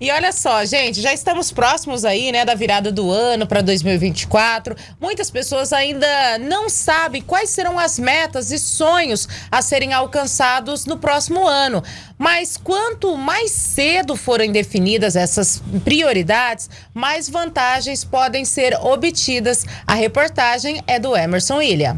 E olha só, gente, já estamos próximos aí, né, da virada do ano para 2024. Muitas pessoas ainda não sabem quais serão as metas e sonhos a serem alcançados no próximo ano. Mas quanto mais cedo forem definidas essas prioridades, mais vantagens podem ser obtidas. A reportagem é do Emerson Ilha.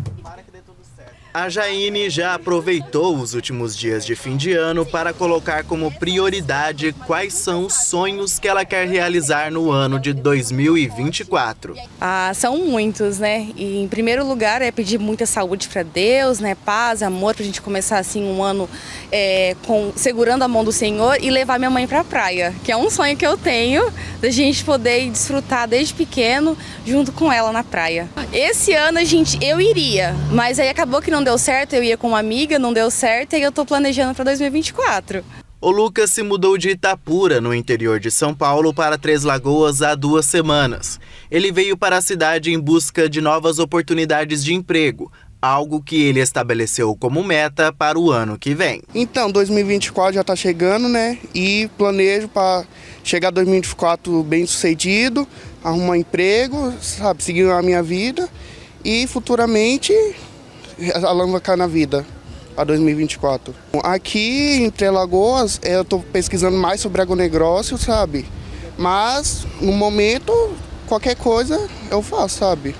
A Jaine já aproveitou os últimos dias de fim de ano para colocar como prioridade quais são os sonhos que ela quer realizar no ano de 2024. Ah, são muitos, né? E em primeiro lugar é pedir muita saúde para Deus, né? Paz, amor, para a gente começar assim um ano é, com, segurando a mão do Senhor e levar minha mãe para a praia, que é um sonho que eu tenho da gente poder desfrutar desde pequeno junto com ela na praia. Esse ano a gente eu iria, mas aí acabou que não deu certo, eu ia com uma amiga, não deu certo e eu estou planejando para 2024. O Lucas se mudou de Itapura, no interior de São Paulo, para Três Lagoas há duas semanas. Ele veio para a cidade em busca de novas oportunidades de emprego, algo que ele estabeleceu como meta para o ano que vem. Então, 2024 já está chegando, né? E planejo para chegar 2024 bem sucedido, arrumar emprego, sabe, seguir a minha vida e futuramente alavancar na vida a 2024. Aqui em Trelagoas, eu estou pesquisando mais sobre agronegócio, sabe? Mas, no momento, qualquer coisa eu faço, sabe?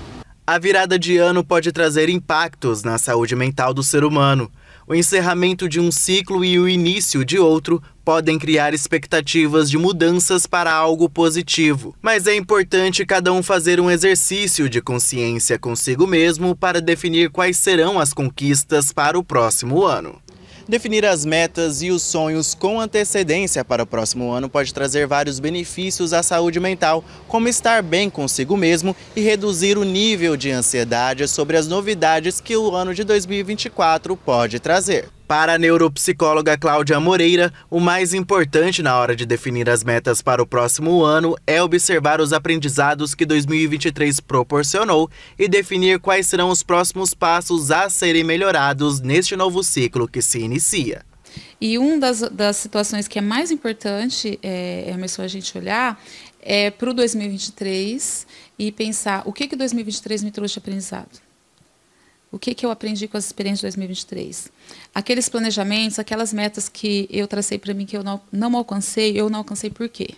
A virada de ano pode trazer impactos na saúde mental do ser humano. O encerramento de um ciclo e o início de outro podem criar expectativas de mudanças para algo positivo, mas é importante cada um fazer um exercício de consciência consigo mesmo para definir quais serão as conquistas para o próximo ano. Definir as metas e os sonhos com antecedência para o próximo ano pode trazer vários benefícios à saúde mental, como estar bem consigo mesmo e reduzir o nível de ansiedade sobre as novidades que o ano de 2024 pode trazer. Para a neuropsicóloga Cláudia Moreira, o mais importante na hora de definir as metas para o próximo ano é observar os aprendizados que 2023 proporcionou e definir quais serão os próximos passos a serem melhorados neste novo ciclo que se inicia. E uma das, das situações que é mais importante, é, é Emerson, a gente olhar, é para o 2023 e pensar o que, que 2023 me trouxe de aprendizado o que, que eu aprendi com as experiências de 2023? Aqueles planejamentos, aquelas metas que eu tracei para mim que eu não, não alcancei, eu não alcancei por quê?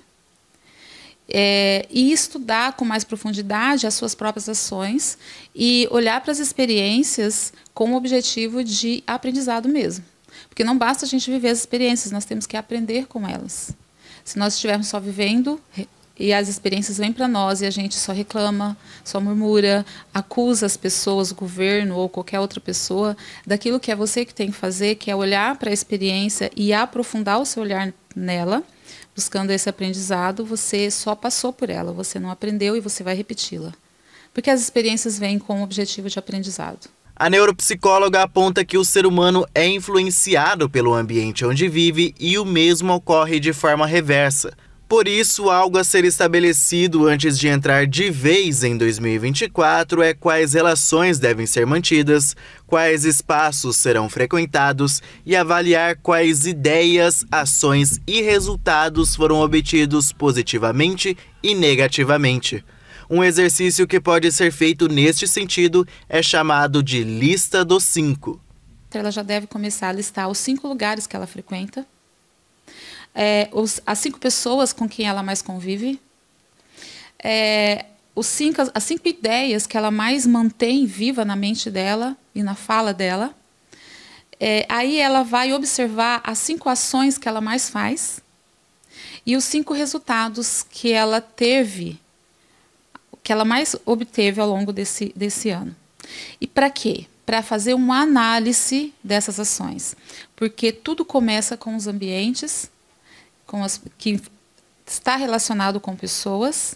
É, e estudar com mais profundidade as suas próprias ações e olhar para as experiências com o objetivo de aprendizado mesmo. Porque não basta a gente viver as experiências, nós temos que aprender com elas. Se nós estivermos só vivendo, e as experiências vêm para nós e a gente só reclama, só murmura, acusa as pessoas, o governo ou qualquer outra pessoa daquilo que é você que tem que fazer, que é olhar para a experiência e aprofundar o seu olhar nela, buscando esse aprendizado, você só passou por ela, você não aprendeu e você vai repeti-la. Porque as experiências vêm com o objetivo de aprendizado. A neuropsicóloga aponta que o ser humano é influenciado pelo ambiente onde vive e o mesmo ocorre de forma reversa. Por isso, algo a ser estabelecido antes de entrar de vez em 2024 é quais relações devem ser mantidas, quais espaços serão frequentados e avaliar quais ideias, ações e resultados foram obtidos positivamente e negativamente. Um exercício que pode ser feito neste sentido é chamado de lista dos cinco. Então, ela já deve começar a listar os cinco lugares que ela frequenta é, os, as cinco pessoas com quem ela mais convive, é, os cinco, as cinco ideias que ela mais mantém viva na mente dela e na fala dela. É, aí ela vai observar as cinco ações que ela mais faz e os cinco resultados que ela teve, que ela mais obteve ao longo desse, desse ano. E para quê? Para fazer uma análise dessas ações. Porque tudo começa com os ambientes, com as, que está relacionado com pessoas,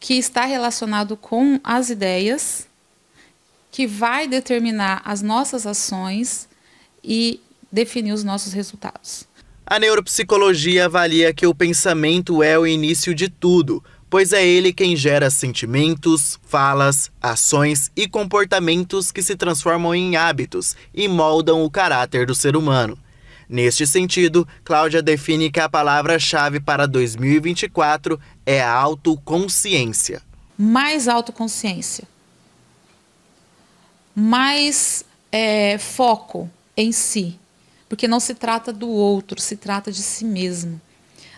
que está relacionado com as ideias, que vai determinar as nossas ações e definir os nossos resultados. A neuropsicologia avalia que o pensamento é o início de tudo, pois é ele quem gera sentimentos, falas, ações e comportamentos que se transformam em hábitos e moldam o caráter do ser humano. Neste sentido, Cláudia define que a palavra-chave para 2024 é a autoconsciência. Mais autoconsciência. Mais é, foco em si. Porque não se trata do outro, se trata de si mesmo.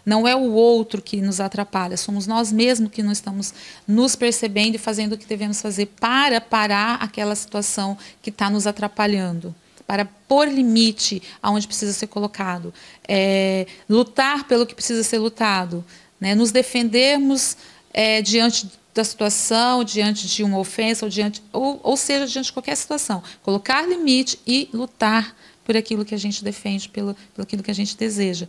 Não é o outro que nos atrapalha, somos nós mesmos que não estamos nos percebendo e fazendo o que devemos fazer para parar aquela situação que está nos atrapalhando para pôr limite aonde precisa ser colocado, é, lutar pelo que precisa ser lutado, né, nos defendermos é, diante da situação, diante de uma ofensa, ou, diante, ou, ou seja, diante de qualquer situação. Colocar limite e lutar por aquilo que a gente defende, pelo, pelo aquilo que a gente deseja.